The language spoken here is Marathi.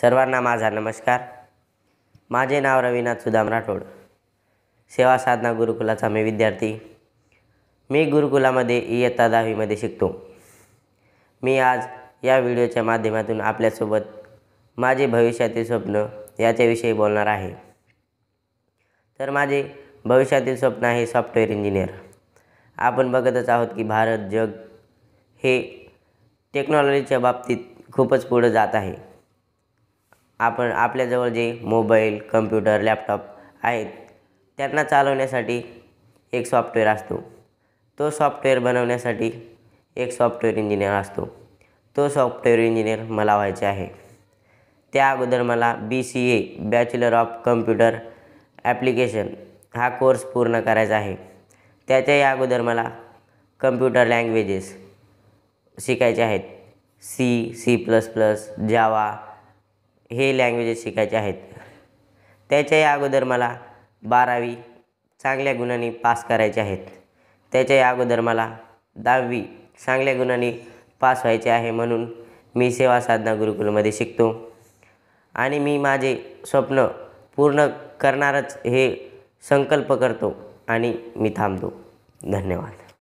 सर्वांना माझा नमस्कार माझे नाव रवीनाथ सुदाम राठोड सेवा साधना गुरुकुलाचा मी विद्यार्थी मी गुरुकुलामध्ये इयत्ता दहावीमध्ये शिकतो मी आज या व्हिडिओच्या माध्यमातून आपल्यासोबत माझे भविष्यातील स्वप्न याच्याविषयी बोलणार आहे तर माझे भविष्यातील स्वप्न आहे सॉफ्टवेअर इंजिनियर आपण बघतच आहोत की भारत जग हे टेक्नॉलॉजीच्या बाबतीत खूपच पुढं जात आहे आपण आपल्याजवळ जे मोबाईल कम्प्युटर लॅपटॉप आहेत त्यांना चालवण्यासाठी एक सॉफ्टवेअर असतो तो सॉफ्टवेअर बनवण्यासाठी एक सॉफ्टवेअर इंजिनियर असतो तो सॉफ्टवेअर इंजिनियर मला व्हायचे आहे त्या अगोदर मला B C A bachelor of computer application हा कोर्स पूर्ण करायचा आहे त्याच्या अगोदर मला कम्प्युटर लँग्वेजेस शिकायचे आहेत C C plus plus Java हे लँग्वेजेस शिकायचे आहेत त्याच्याही अगोदर मला बारावी चांगल्या गुणांनी पास करायचे आहेत त्याच्याही अगोदर मला दहावी चांगल्या गुणांनी पास व्हायचे आहे म्हणून मी सेवा साधना गुरुकुलमध्ये शिकतो आणि मी माझे स्वप्न पूर्ण करणारच हे संकल्प करतो आणि मी थांबतो धन्यवाद